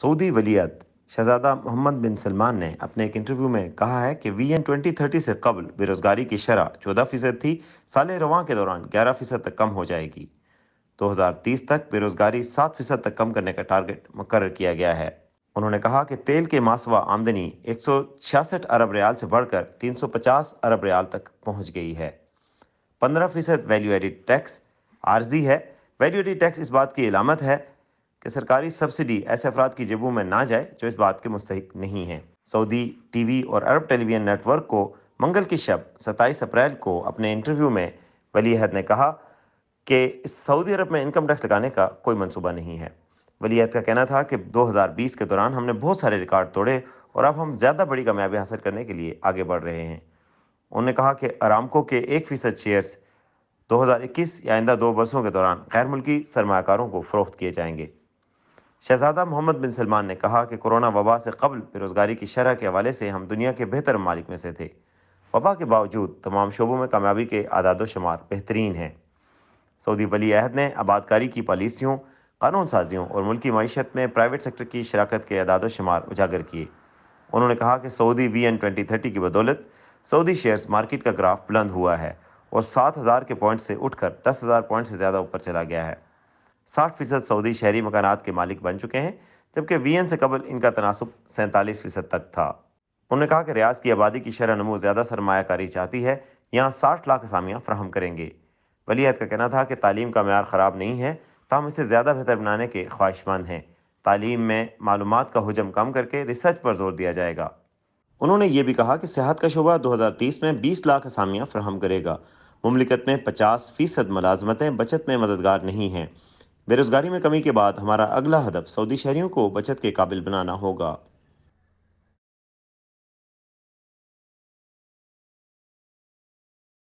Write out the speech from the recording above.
Saudi वलीत शहजादा Mohammed bin Salman ने अपने एक इंटरव्यू में कहा है कि वी एन ट्वेंटी थर्टी से कबल बेरोज़गारी की शरह चौदह फ़ीसद थी साल रवान के दौरान ग्यारह फ़ीसद तक कम हो जाएगी दो हजार तीस तक बेरोज़गारी सात फ़ीसद तक कम करने का टारगेट मुकर किया गया है उन्होंने कहा कि तेल के मासवा आमदनी एक सौ छियासठ अरब रियाल से बढ़कर तीन सौ पचास अरब रियाल तक पहुंच गई है पंद्रह फीसद वैल्यू एडिड टैक्स आर्जी है वैल्यू एडिड टैक्स इस बात की अलामत है कि सरकारी सब्सिडी ऐसे अफराद की जेबों में ना जाए जो इस बात के मुस्तक नहीं हैं सऊदी टीवी और अरब टेलीविजन नेटवर्क को मंगल की शब 27 अप्रैल को अपने इंटरव्यू में वली अहद ने कहा कि इस सऊदी अरब में इनकम टैक्स लगाने का कोई मनसूबा नहीं है वली अहद का कहना था कि 2020 के दौरान हमने बहुत सारे रिकॉर्ड तोड़े और अब हम ज़्यादा बड़ी कामयाबी हासिल करने के लिए आगे बढ़ रहे हैं उन्होंने कहा कि अरामको के एक फ़ीसद शेयर्स इक्कीस या आइंदा दो वर्षों के दौरान गैर मुल्की सरमाकारों को फ़रोख्त किए जाएंगे शहजादा मोहम्मद बिन सलमान ने कहा कि कोरोना वबा से कबल बेरोज़गारी की शरह के हवाले से हम दुनिया के बेहतर ममालिक में से थे वबा के बावजूद तमाम शोबों में कामयाबी के आदाद शुमार बेहतरीन हैं सऊदी वली अहद ने आबादकारी की पॉलिसियों कानून साजियों और मुल्की मीशत में प्राइवेट सेक्टर की शराकत के अदाद शुमार उजागर किए उन्होंने कहा कि Saudi vision twenty thirty की बदौलत सऊदी शेयर्स मार्केट का ग्राफ बुलंद हुआ है और सात हज़ार के पॉइंट से उठकर दस हज़ार पॉइंट से ज़्यादा ऊपर चला गया है साठ फीसद सऊदी शहरी मकान के मालिक बन चुके हैं जबकि वी एन से कबल इनका तनासब सैंतालीस फीसद तक था उन्होंने कहा कि रियाज की आबादी की शरह नमो ज़्यादा सरमाकारी चाहती है यहाँ साठ लाख असामियाँ फ्राहम करेंगे वलीहद का कहना था कि तालीम का मैार ख़राब नहीं है तमाम इसे ज़्यादा बेहतर बनाने के ख्वाहिशमंद हैं तालीम में मालूम का हजम कम करके रिसर्च पर जोर दिया जाएगा उन्होंने ये भी कहा कि सेहत का शुबा 2030 में 20 लाख असामियाँ फ्राहम करेगा ममलिकत में 50 फ़ीसद मुलाजमतें बचत में मददगार नहीं हैं बेरोजगारी में कमी के बाद हमारा अगला हदफ सऊदी शहरियों को बचत के काबिल बनाना होगा